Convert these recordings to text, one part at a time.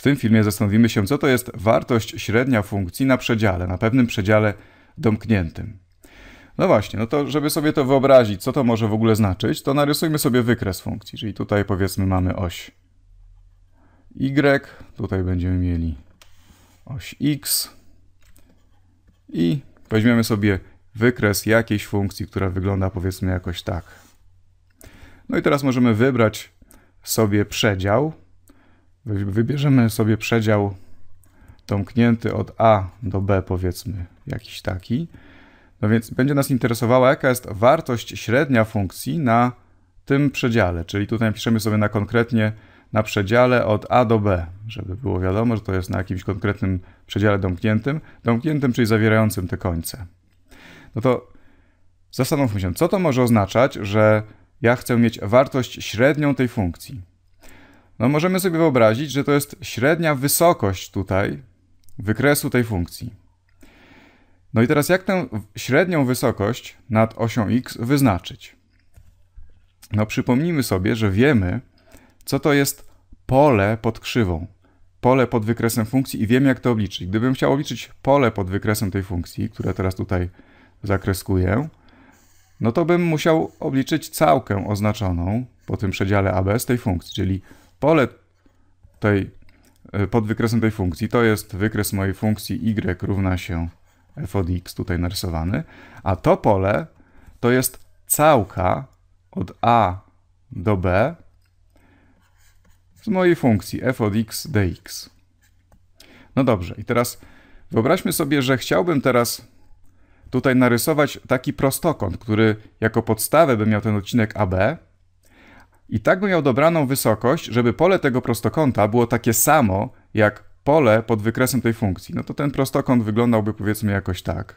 W tym filmie zastanowimy się, co to jest wartość średnia funkcji na przedziale, na pewnym przedziale domkniętym. No właśnie, no to żeby sobie to wyobrazić, co to może w ogóle znaczyć, to narysujmy sobie wykres funkcji, czyli tutaj powiedzmy mamy oś y, tutaj będziemy mieli oś x i weźmiemy sobie wykres jakiejś funkcji, która wygląda powiedzmy jakoś tak. No i teraz możemy wybrać sobie przedział, Wybierzemy sobie przedział domknięty od A do B, powiedzmy, jakiś taki. No więc będzie nas interesowała, jaka jest wartość średnia funkcji na tym przedziale, czyli tutaj piszemy sobie na konkretnie na przedziale od A do B, żeby było wiadomo, że to jest na jakimś konkretnym przedziale domkniętym, domkniętym, czyli zawierającym te końce. No to zastanówmy się, co to może oznaczać, że ja chcę mieć wartość średnią tej funkcji. No możemy sobie wyobrazić, że to jest średnia wysokość tutaj wykresu tej funkcji. No i teraz jak tę średnią wysokość nad osią x wyznaczyć? No przypomnijmy sobie, że wiemy, co to jest pole pod krzywą, pole pod wykresem funkcji i wiem, jak to obliczyć. Gdybym chciał obliczyć pole pod wykresem tej funkcji, które teraz tutaj zakreskuję, no to bym musiał obliczyć całkę oznaczoną po tym przedziale AB z tej funkcji, czyli pole tej, e, pod wykresem tej funkcji, to jest wykres mojej funkcji y równa się f od x tutaj narysowany, a to pole to jest całka od a do b z mojej funkcji f od x dx. No dobrze, i teraz wyobraźmy sobie, że chciałbym teraz tutaj narysować taki prostokąt, który jako podstawę by miał ten odcinek AB, i tak by miał dobraną wysokość, żeby pole tego prostokąta było takie samo jak pole pod wykresem tej funkcji. No to ten prostokąt wyglądałby powiedzmy jakoś tak.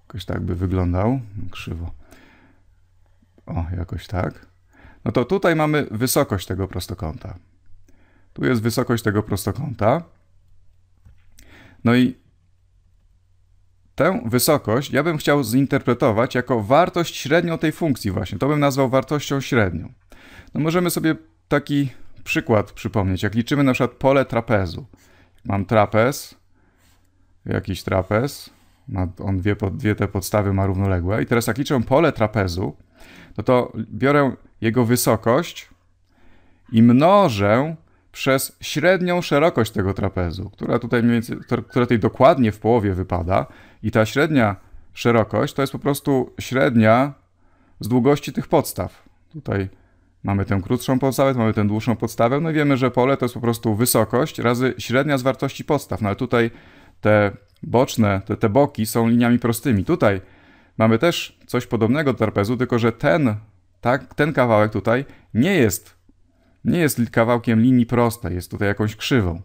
Jakoś tak by wyglądał, no, krzywo. O, jakoś tak. No to tutaj mamy wysokość tego prostokąta. Tu jest wysokość tego prostokąta. No i tę wysokość ja bym chciał zinterpretować jako wartość średnią tej funkcji właśnie. To bym nazwał wartością średnią. No możemy sobie taki przykład przypomnieć. Jak liczymy na przykład pole trapezu. Mam trapez, jakiś trapez, ma, on dwie, dwie te podstawy ma równoległe i teraz jak liczę pole trapezu, no to biorę jego wysokość i mnożę przez średnią szerokość tego trapezu, która tutaj mniej więcej, która tej dokładnie w połowie wypada i ta średnia szerokość to jest po prostu średnia z długości tych podstaw. Tutaj Mamy tę krótszą podstawę, mamy tę dłuższą podstawę, no i wiemy, że pole to jest po prostu wysokość razy średnia z wartości podstaw, no ale tutaj te boczne, te, te boki są liniami prostymi. Tutaj mamy też coś podobnego do tarpezu, tylko że ten, tak, ten kawałek tutaj nie jest, nie jest kawałkiem linii prostej, jest tutaj jakąś krzywą.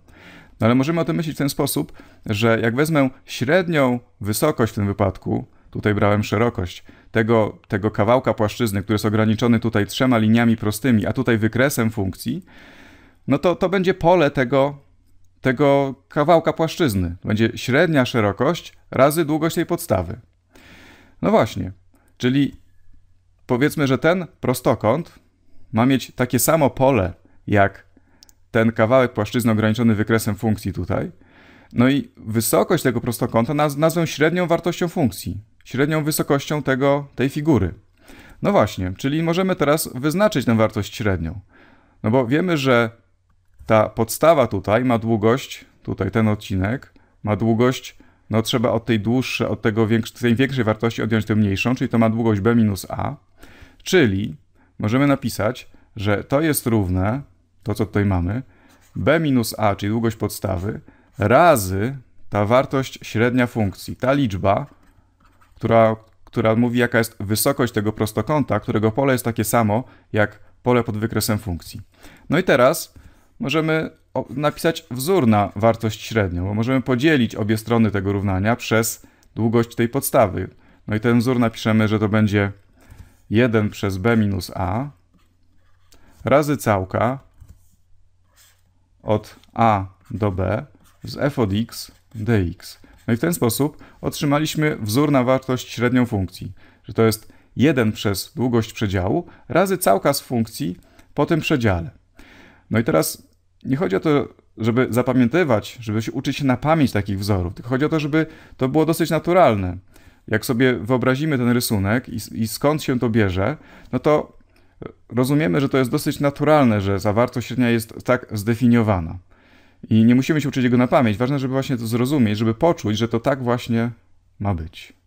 No ale możemy o tym myśleć w ten sposób, że jak wezmę średnią wysokość w tym wypadku, tutaj brałem szerokość, tego, tego kawałka płaszczyzny, który jest ograniczony tutaj trzema liniami prostymi, a tutaj wykresem funkcji, no to, to będzie pole tego, tego kawałka płaszczyzny. Będzie średnia szerokość razy długość tej podstawy. No właśnie, czyli powiedzmy, że ten prostokąt ma mieć takie samo pole jak ten kawałek płaszczyzny ograniczony wykresem funkcji tutaj. No i wysokość tego prostokąta naz nazwę średnią wartością funkcji średnią wysokością tego, tej figury. No właśnie, czyli możemy teraz wyznaczyć tę wartość średnią. No bo wiemy, że ta podstawa tutaj ma długość, tutaj ten odcinek, ma długość, no trzeba od tej dłuższej, od tego tej większej wartości odjąć tę mniejszą, czyli to ma długość b minus a, czyli możemy napisać, że to jest równe, to co tutaj mamy, b minus a, czyli długość podstawy, razy ta wartość średnia funkcji, ta liczba, która, która mówi, jaka jest wysokość tego prostokąta, którego pole jest takie samo jak pole pod wykresem funkcji. No i teraz możemy napisać wzór na wartość średnią, bo możemy podzielić obie strony tego równania przez długość tej podstawy. No i ten wzór napiszemy, że to będzie 1 przez b minus a razy całka od a do b z f od x dx. No i w ten sposób otrzymaliśmy wzór na wartość średnią funkcji, że to jest 1 przez długość przedziału razy całkaz funkcji po tym przedziale. No i teraz nie chodzi o to, żeby zapamiętywać, żeby się uczyć na pamięć takich wzorów, tylko chodzi o to, żeby to było dosyć naturalne. Jak sobie wyobrazimy ten rysunek i, i skąd się to bierze, no to rozumiemy, że to jest dosyć naturalne, że zawartość średnia jest tak zdefiniowana. I nie musimy się uczyć jego na pamięć. Ważne, żeby właśnie to zrozumieć, żeby poczuć, że to tak właśnie ma być.